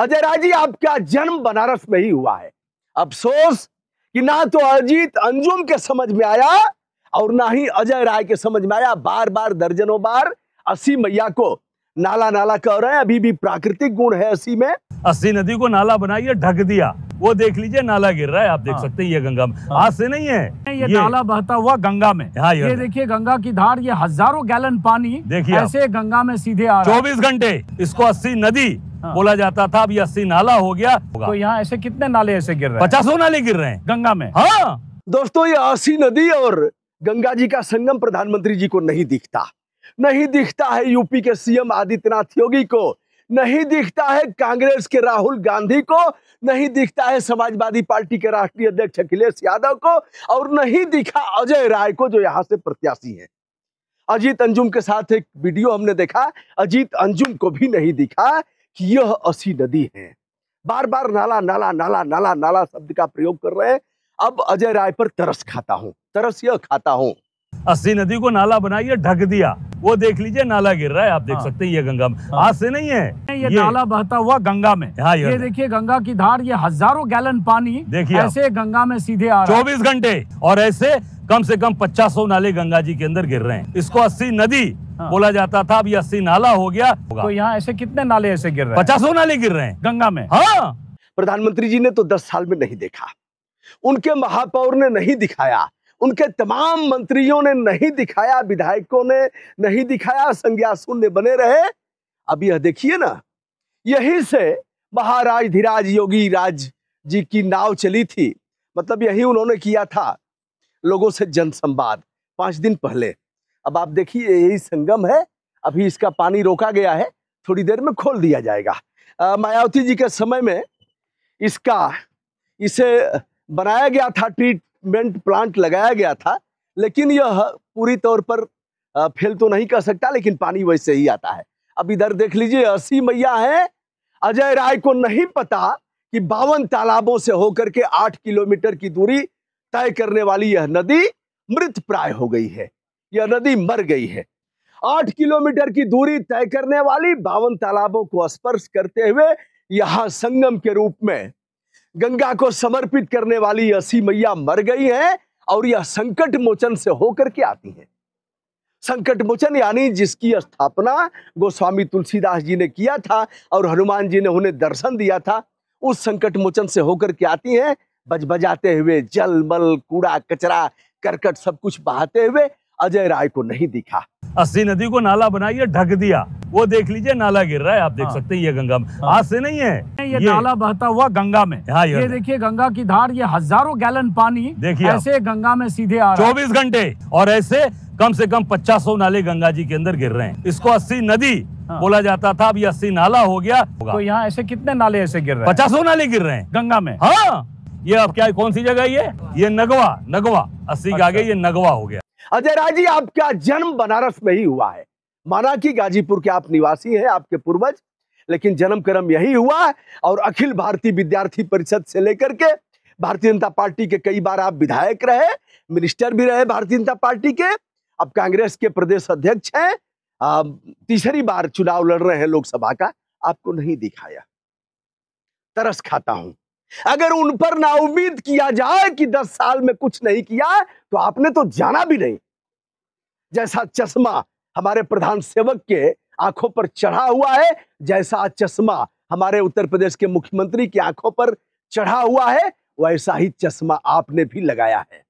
अजय जी आपका जन्म बनारस में ही हुआ है अफसोस कि ना तो अजीत अंजुम के समझ में आया और ना ही अजय राय के समझ में आया बार बार दर्जनों बार असी मैया को नाला नाला कह रहे हैं अभी भी प्राकृतिक गुण है असी में असी नदी को नाला बनाइए ढक दिया वो देख लीजिए नाला गिर रहा है आप देख हाँ। सकते हैं ये गंगा में हाँ। हाथ से नहीं है ये, ये नाला बहता हुआ गंगा में हाँ ये, ये देखिए गंगा की धार ये हजारों गैलन पानी देखिए ऐसे गंगा में सीधे आ रहा है चौबीस घंटे इसको अस्सी नदी हाँ। बोला जाता था अब अस्सी नाला हो गया तो यहाँ ऐसे कितने नाले ऐसे गिर रहे हैं पचासों नाले गिर रहे हैं गंगा में हाँ दोस्तों ये अस्सी नदी और गंगा जी का संगम प्रधानमंत्री जी को नहीं दिखता नहीं दिखता है यूपी के सीएम आदित्यनाथ योगी को नहीं दिखता है कांग्रेस के राहुल गांधी को नहीं दिखता है समाजवादी पार्टी के राष्ट्रीय अध्यक्ष अखिलेश यादव को और नहीं दिखा अजय राय को जो यहाँ से प्रत्याशी हैं अजीत अंजुम के साथ एक वीडियो हमने देखा अजीत अंजुम को भी नहीं दिखा कि यह असी नदी है बार बार नाला नाला नाला नाला नाला शब्द का प्रयोग कर रहे हैं अब अजय राय पर तरस खाता हूँ तरस यह खाता हूँ अस्सी नदी को नाला बनाइए ढक दिया वो देख लीजिए नाला गिर रहा है आप देख हाँ। सकते हैं ये गंगा में हाँ। आज से नहीं है ये, ये नाला बहता हुआ गंगा में हाँ ये देखिए गंगा की धार ये हजारों गैलन पानी देखिए ऐसे गंगा में सीधे आ रहा है चौबीस घंटे और ऐसे कम से कम पचास नाले गंगा जी के अंदर गिर रहे हैं इसको अस्सी नदी हाँ। बोला जाता था अब अस्सी नाला हो गया तो यहाँ ऐसे कितने नाले ऐसे गिर रहे हैं नाले गिर रहे हैं गंगा में हाँ प्रधानमंत्री जी ने तो दस साल में नहीं देखा उनके महापौर ने नहीं दिखाया उनके तमाम मंत्रियों ने नहीं दिखाया विधायकों ने नहीं दिखाया संज्ञा शून्य बने रहे अब यह देखिए ना यही से महाराज धीराज योगी राज जी की नाव चली थी मतलब यही उन्होंने किया था लोगों से जनसंवाद पाँच दिन पहले अब आप देखिए यही संगम है अभी इसका पानी रोका गया है थोड़ी देर में खोल दिया जाएगा मायावती जी के समय में इसका इसे बनाया गया था ट्रीटमेंट प्लांट लगाया गया था लेकिन यह पूरी तौर पर फेल तो नहीं कर सकता लेकिन पानी वैसे ही आता है अब इधर देख लीजिए असी मैया है अजय राय को नहीं पता कि बावन तालाबों से होकर के आठ किलोमीटर की दूरी तय करने वाली यह नदी मृत प्राय हो गई है यह नदी मर गई है आठ किलोमीटर की दूरी तय करने वाली बावन तालाबों को स्पर्श करते हुए यहां संगम के रूप में गंगा को समर्पित करने वाली असी मैया मर गई है और यह संकट मोचन से होकर के आती है संकट मोचन यानी जिसकी स्थापना गोस्वामी तुलसीदास जी ने किया था और हनुमान जी ने उन्हें दर्शन दिया था उस संकट मोचन से होकर के आती है बजबजाते हुए जल मल कूड़ा कचरा करकट सब कुछ बहाते हुए अजय राय को नहीं दिखा अस्सी नदी को नाला बनाइए ढक दिया वो देख लीजिए नाला गिर रहा है आप देख हाँ। सकते हैं ये गंगा में हाँ। आज से नहीं है ये, ये नाला बहता हुआ गंगा में हाँ ये, देखिए गंगा की धार ये हजारों गैलन पानी देखिए ऐसे गंगा में सीधे आ रहा चौबीस घंटे और ऐसे कम से कम पचास नाले गंगा जी के अंदर गिर रहे हैं इसको अस्सी नदी हाँ। बोला जाता था अब ये अस्सी नाला हो गया तो यहाँ ऐसे कितने नाले ऐसे गिर रहे हैं पचासों नाले गिर रहे हैं गंगा में हाँ ये अब क्या कौन सी जगह ये ये नगवा नगवा अस्सी के अच्छा। आगे ये नगवा हो गया अजय राज जी आपका जन्म बनारस में ही हुआ है माना कि गाजीपुर के आप निवासी हैं आपके पूर्वज लेकिन जन्म कर्म यही हुआ है और अखिल भारतीय विद्यार्थी परिषद से लेकर के भारतीय जनता पार्टी के कई बार आप विधायक रहे मिनिस्टर भी रहे भारतीय जनता पार्टी के अब कांग्रेस के प्रदेश अध्यक्ष हैं तीसरी बार चुनाव लड़ रहे हैं लोकसभा का आपको नहीं दिखाया तरस खाता हूं अगर उन पर ना उम्मीद किया जाए कि दस साल में कुछ नहीं किया तो आपने तो जाना भी नहीं जैसा चश्मा हमारे प्रधान सेवक के आंखों पर चढ़ा हुआ है जैसा चश्मा हमारे उत्तर प्रदेश के मुख्यमंत्री की आंखों पर चढ़ा हुआ है वैसा ही चश्मा आपने भी लगाया है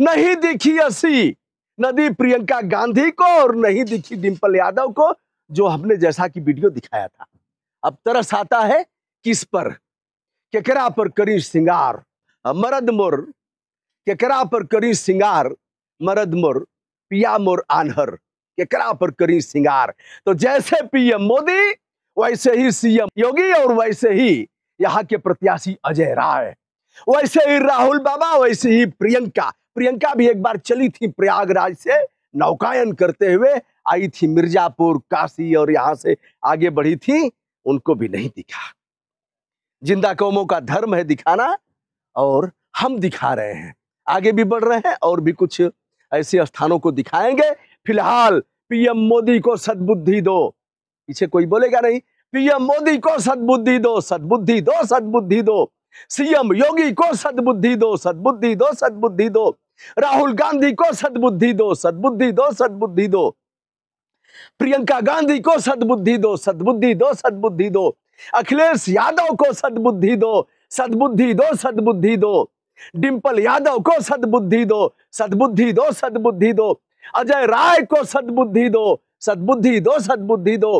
नहीं दिखी असी नदी प्रियंका गांधी को और नहीं दिखी डिम्पल यादव को जो हमने जैसा कि वीडियो दिखाया था अब तरस आता है किस पर केकरा पर करी श्रृंगार मरद मोर केकरा पर करी श्रृंगार मरद मोर पिया मोर आनहर केकरा पर करी श्रृंगार तो जैसे पीएम मोदी वैसे ही सीएम योगी और वैसे ही यहाँ के प्रत्याशी अजय राय वैसे ही राहुल बाबा वैसे ही प्रियंका प्रियंका भी एक बार चली थी प्रयागराज से नौकायन करते हुए आई थी मिर्जापुर काशी और यहाँ से आगे बढ़ी थी उनको भी नहीं दिखा जिंदा कौमों का धर्म है दिखाना और हम दिखा रहे हैं आगे भी बढ़ रहे हैं और भी कुछ ऐसे स्थानों को दिखाएंगे फिलहाल पीएम मोदी को सद्बुद्धि दो पीछे कोई बोलेगा नहीं पीएम मोदी को सद्बुद्धि दो सद्बुद्धि दो सद्बुद्धि दो सीएम योगी को सद्बुद्धि दो सद्बुद्धि दो सद्बुद्धि दो राहुल गांधी को सद्बुद्धि दो सद्बुद्धि दो सद्बुद्धि दो प्रियंका गांधी को सद्बुद्धि दो सद्बुद्धि दो सद्बुद्धि दो अखिलेश यादव को सद्बुद्धि दो सद्बुद्धि दो सद्बुद्धि दो डिंपल यादव को सद्बुद्धि दो सद्बुद्धि दो सद्बुद्धि दो अजय राय को सद्बुद्धि दो सद्बुद्धि दो सद्बुद्धि दो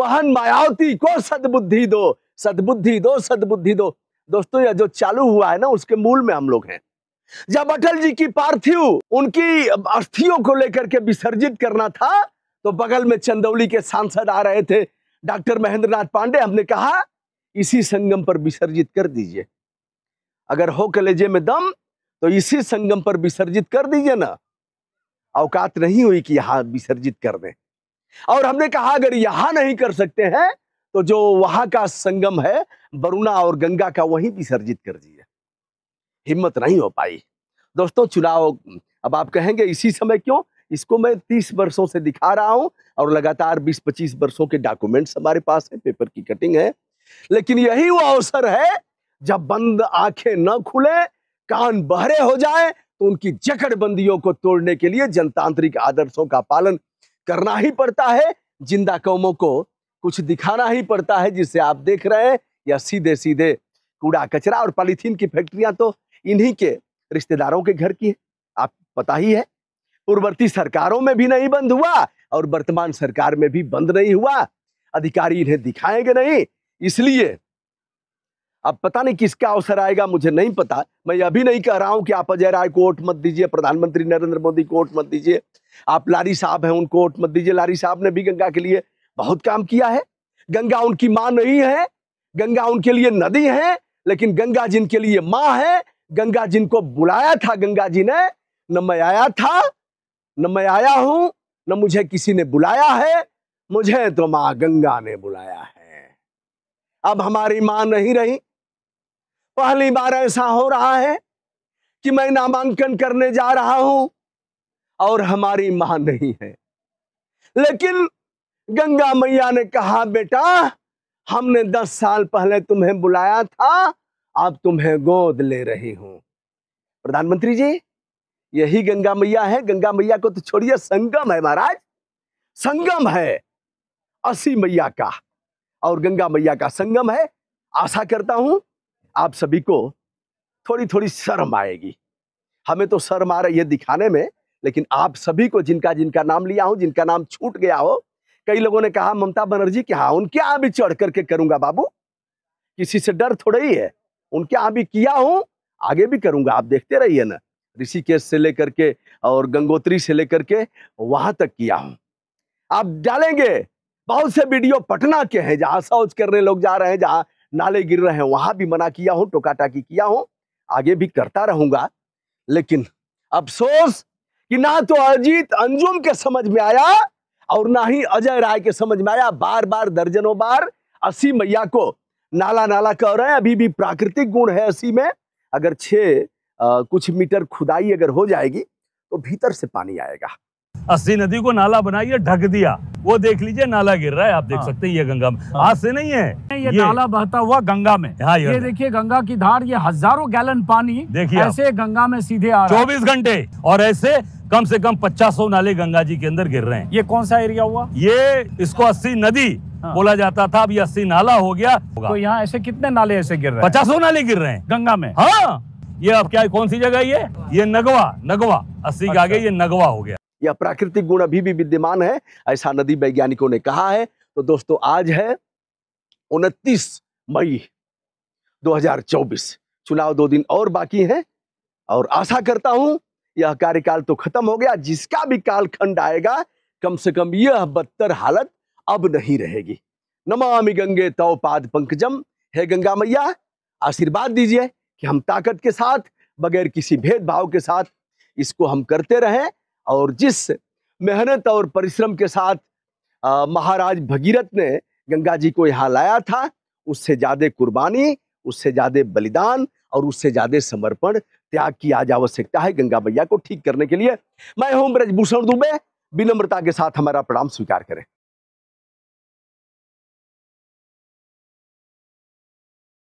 बहन मायावती को सद्बुद्धि दो सद्बुद्धि दो सद्बुद्धि दो दोस्तों यह जो चालू हुआ है ना उसके मूल में हम लोग हैं जब अटल जी की पार्थिव उनकी अस्थियों को लेकर के विसर्जित करना था तो बगल में चंदौली के सांसद आ रहे थे डॉक्टर महेंद्र नाथ पांडे हमने कहा इसी संगम पर विसर्जित कर दीजिए अगर हो कलेजे में दम तो इसी संगम पर विसर्जित कर दीजिए ना औकात नहीं हुई कि यहां विसर्जित कर दें और हमने कहा अगर यहां नहीं कर सकते हैं तो जो वहां का संगम है वरुणा और गंगा का वहीं विसर्जित कर दीजिए हिम्मत नहीं हो पाई दोस्तों चुनाव अब आप कहेंगे इसी समय क्यों इसको मैं तीस वर्षों से दिखा रहा हूं और लगातार बीस पच्चीस वर्षों के डॉक्यूमेंट्स हमारे पास है पेपर की कटिंग है लेकिन यही वो अवसर है जब बंद आंखें न खुले कान बहरे हो जाए तो उनकी जकड़बंदियों को तोड़ने के लिए जनतांत्रिक आदर्शों का पालन करना ही पड़ता है जिंदा कौमों को कुछ दिखाना ही पड़ता है जिसे आप देख रहे हैं या सीधे सीधे कूड़ा कचरा और पॉलीथीन की फैक्ट्रियां तो इन्हीं के रिश्तेदारों के घर की है आप पता ही है पूर्ववर्ती सरकारों में भी नहीं बंद हुआ और वर्तमान सरकार में भी बंद नहीं हुआ अधिकारी इन्हें दिखाएंगे नहीं इसलिए अब पता नहीं किसका अवसर आएगा मुझे नहीं पता मैं अभी नहीं कह रहा हूं कि आप अजय राय को वोट मत दीजिए प्रधानमंत्री नरेंद्र मोदी को वोट मत दीजिए आप लारी साहब हैं उनको वोट मत दीजिए लारी साहब ने भी गंगा के लिए बहुत काम किया है गंगा उनकी माँ नहीं है गंगा उनके लिए नदी है लेकिन गंगा जिनके लिए माँ है गंगा जिनको बुलाया था गंगा जी ने न मैं आया था न मैं आया हूं न मुझे किसी ने बुलाया है मुझे तो माँ गंगा ने बुलाया है अब हमारी माँ नहीं रही पहली बार ऐसा हो रहा है कि मैं नामांकन करने जा रहा हूं और हमारी मां नहीं है लेकिन गंगा मैया ने कहा बेटा हमने दस साल पहले तुम्हें बुलाया था अब तुम्हें गोद ले रही हूं प्रधानमंत्री जी यही गंगा मैया है गंगा मैया को तो छोड़िए संगम है महाराज संगम है असी मैया का और गंगा मैया का संगम है आशा करता हूं आप सभी को थोड़ी थोड़ी शर्म आएगी हमें तो शर्म आ रही है दिखाने में लेकिन आप सभी को जिनका जिनका नाम लिया हो जिनका नाम छूट गया हो कई लोगों ने कहा ममता बनर्जी के हाँ उनके यहाँ भी चढ़ करके करूंगा बाबू किसी से डर थोड़ा ही है उनके यहां भी किया हूं आगे भी करूंगा आप देखते रहिए ना ऋषिकेश से लेकर के और गंगोत्री से लेकर के वहां तक किया हूँ आप डालेंगे बहुत से वीडियो पटना के हैं जहाँ शौच करने लोग जा रहे हैं जहाँ नाले गिर रहे हैं वहां भी मना किया हूँ टोकाटाकी किया हूँ आगे भी करता रहूंगा लेकिन अफसोस कि ना तो अजीत अंजुम के समझ में आया और ना ही अजय राय के समझ में आया बार बार दर्जनों बार असी मैया को नाला नाला कह रहे हैं अभी भी प्राकृतिक गुण है असी में अगर छे कुछ मीटर खुदाई अगर हो जाएगी तो भीतर से पानी आएगा अस्सी नदी को नाला बनाइए ढक दिया वो देख लीजिए नाला गिर रहा है आप देख हाँ। सकते हैं ये गंगा में हाँ। हाथ से नहीं है ये, ये नाला बहता हुआ गंगा में हाँ ये देखिए गंगा की धार ये हजारों गैलन पानी देखिए ऐसे गंगा में सीधे आ रहा चौबीस घंटे और ऐसे कम से कम पचास नाले गंगा जी के अंदर गिर रहे हैं ये कौन सा एरिया हुआ ये इसको अस्सी नदी हाँ। बोला जाता था अब ये अस्सी नाला हो गया तो यहाँ ऐसे कितने नाले ऐसे गिर रहे हैं पचासों नाले गिर रहे हैं गंगा में हाँ ये अब क्या कौन सी जगह ये ये नगवा नगवा अस्सी के अच्छा। आगे ये नगवा हो गया यह प्राकृतिक गुण अभी भी विद्यमान है ऐसा नदी वैज्ञानिकों ने कहा है तो दोस्तों आज है उनतीस मई 2024 चुनाव दो दिन और बाकी हैं और आशा करता हूं यह कार्यकाल तो खत्म हो गया जिसका भी कालखंड आएगा कम से कम यह बदतर हालत अब नहीं रहेगी नमामि गंगे तव पाद पंकजम हे गंगा मैया आशीर्वाद दीजिए कि हम ताकत के साथ बगैर किसी भेदभाव के साथ इसको हम करते रहें और जिस मेहनत और परिश्रम के साथ महाराज भगीरथ ने गंगा जी को यहाँ लाया था उससे ज़्यादा कुर्बानी उससे ज़्यादा बलिदान और उससे ज़्यादा समर्पण त्याग की आज आवश्यकता है गंगा मैया को ठीक करने के लिए मैं हूं ब्रजभूषण दुबे विनम्रता के साथ हमारा प्रणाम स्वीकार करें